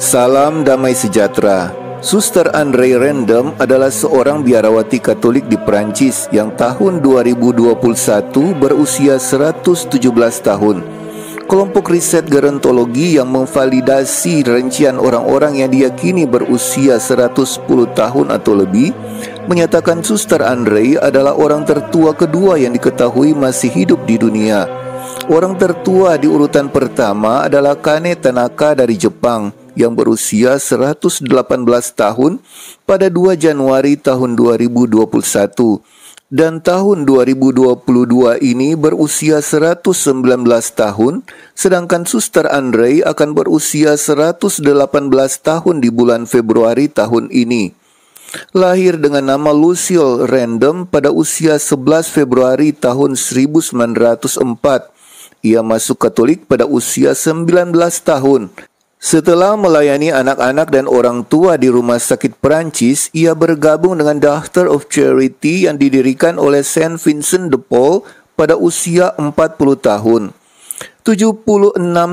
Salam damai sejahtera. Suster Andre Random adalah seorang biarawati Katolik di Perancis yang tahun 2021 berusia 117 tahun. Kelompok riset gerontologi yang memvalidasi rincian orang-orang yang diyakini berusia 110 tahun atau lebih menyatakan Suster Andre adalah orang tertua kedua yang diketahui masih hidup di dunia. Orang tertua di urutan pertama adalah Kane Tanaka dari Jepang yang berusia 118 tahun pada 2 Januari tahun 2021 dan tahun 2022 ini berusia 119 tahun sedangkan Suster Andrei akan berusia 118 tahun di bulan Februari tahun ini. Lahir dengan nama Lucille Random pada usia 11 Februari tahun 1904 ia masuk Katolik pada usia 19 tahun. Setelah melayani anak-anak dan orang tua di rumah sakit Perancis, ia bergabung dengan Doctor of Charity yang didirikan oleh Saint Vincent de Paul pada usia 40 tahun. 76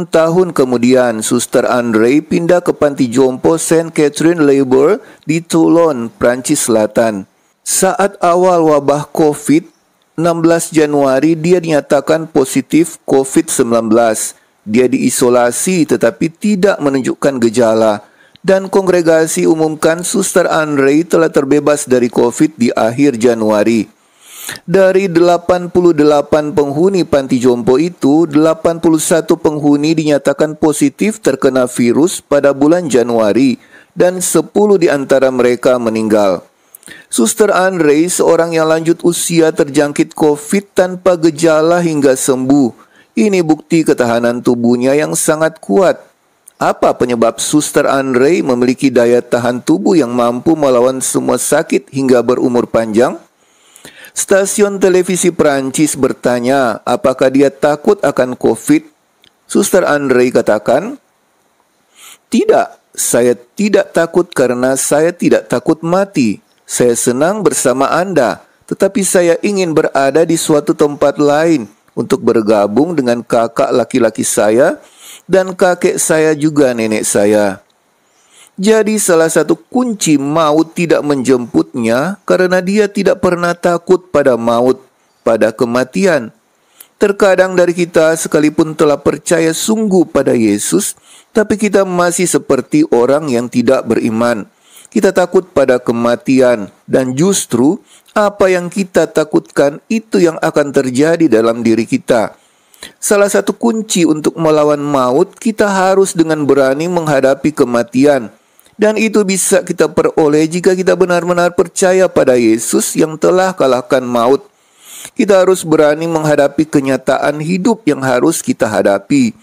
tahun kemudian, Suster Andre pindah ke panti jompo Saint Catherine Labor di Toulon, Prancis Selatan. Saat awal wabah COVID, 16 Januari dia dinyatakan positif COVID-19. Dia diisolasi tetapi tidak menunjukkan gejala dan kongregasi umumkan Suster Andre telah terbebas dari COVID di akhir Januari. Dari 88 penghuni panti jompo itu, 81 penghuni dinyatakan positif terkena virus pada bulan Januari dan 10 di antara mereka meninggal. Suster Andre, seorang yang lanjut usia terjangkit COVID tanpa gejala hingga sembuh. Ini bukti ketahanan tubuhnya yang sangat kuat. Apa penyebab Suster Andre memiliki daya tahan tubuh yang mampu melawan semua sakit hingga berumur panjang? Stasiun televisi Perancis bertanya apakah dia takut akan COVID. Suster Andre katakan, Tidak, saya tidak takut karena saya tidak takut mati. Saya senang bersama Anda, tetapi saya ingin berada di suatu tempat lain untuk bergabung dengan kakak laki-laki saya dan kakek saya juga nenek saya. Jadi salah satu kunci maut tidak menjemputnya karena dia tidak pernah takut pada maut, pada kematian. Terkadang dari kita sekalipun telah percaya sungguh pada Yesus, tapi kita masih seperti orang yang tidak beriman. Kita takut pada kematian dan justru apa yang kita takutkan itu yang akan terjadi dalam diri kita. Salah satu kunci untuk melawan maut, kita harus dengan berani menghadapi kematian, dan itu bisa kita peroleh jika kita benar-benar percaya pada Yesus yang telah kalahkan maut. Kita harus berani menghadapi kenyataan hidup yang harus kita hadapi,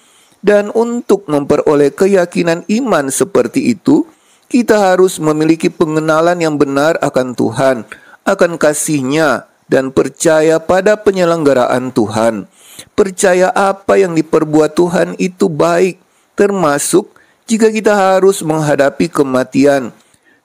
dan untuk memperoleh keyakinan iman seperti itu, kita harus memiliki pengenalan yang benar akan Tuhan, akan kasihnya, dan percaya pada penyelenggaraan Tuhan. Percaya apa yang diperbuat Tuhan itu baik, termasuk jika kita harus menghadapi kematian.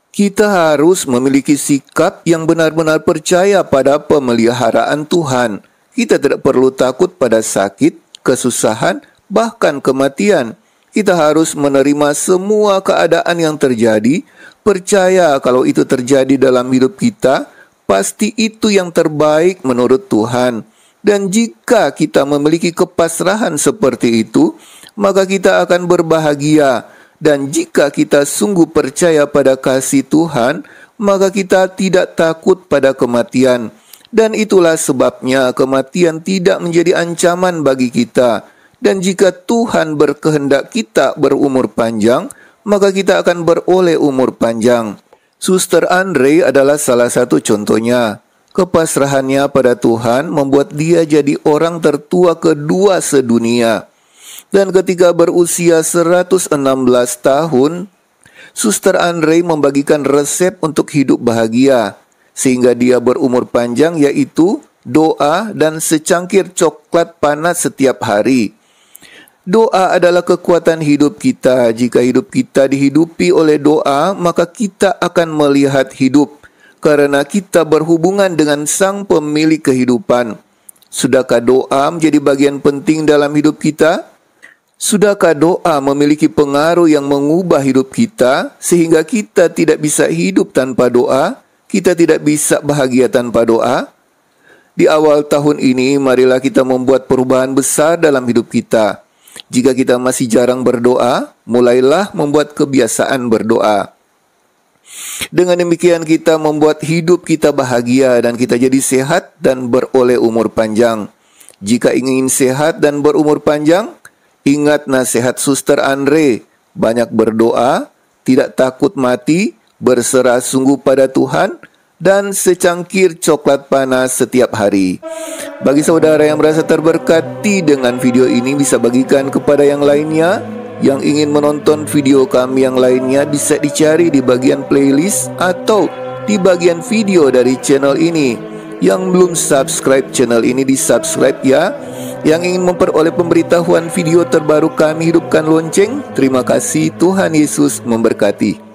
Kita harus memiliki sikap yang benar-benar percaya pada pemeliharaan Tuhan. Kita tidak perlu takut pada sakit, kesusahan, bahkan kematian. Kita harus menerima semua keadaan yang terjadi, percaya kalau itu terjadi dalam hidup kita, pasti itu yang terbaik menurut Tuhan. Dan jika kita memiliki kepasrahan seperti itu, maka kita akan berbahagia. Dan jika kita sungguh percaya pada kasih Tuhan, maka kita tidak takut pada kematian. Dan itulah sebabnya kematian tidak menjadi ancaman bagi kita dan jika Tuhan berkehendak kita berumur panjang, maka kita akan beroleh umur panjang. Suster Andre adalah salah satu contohnya. Kepasrahannya pada Tuhan membuat dia jadi orang tertua kedua sedunia. Dan ketika berusia 116 tahun, Suster Andre membagikan resep untuk hidup bahagia, sehingga dia berumur panjang yaitu doa dan secangkir coklat panas setiap hari. Doa adalah kekuatan hidup kita. Jika hidup kita dihidupi oleh doa, maka kita akan melihat hidup karena kita berhubungan dengan Sang Pemilik kehidupan. Sudahkah doa menjadi bagian penting dalam hidup kita? Sudahkah doa memiliki pengaruh yang mengubah hidup kita sehingga kita tidak bisa hidup tanpa doa? Kita tidak bisa bahagia tanpa doa? Di awal tahun ini, marilah kita membuat perubahan besar dalam hidup kita jika kita masih jarang berdoa, mulailah membuat kebiasaan berdoa. Dengan demikian kita membuat hidup kita bahagia dan kita jadi sehat dan beroleh umur panjang. Jika ingin sehat dan berumur panjang, ingat nasihat suster Andre, banyak berdoa, tidak takut mati, berserah sungguh pada Tuhan, dan secangkir coklat panas setiap hari. Bagi saudara yang merasa terberkati dengan video ini bisa bagikan kepada yang lainnya. Yang ingin menonton video kami yang lainnya bisa dicari di bagian playlist atau di bagian video dari channel ini. Yang belum subscribe channel ini di subscribe ya. Yang ingin memperoleh pemberitahuan video terbaru kami hidupkan lonceng. Terima kasih Tuhan Yesus memberkati.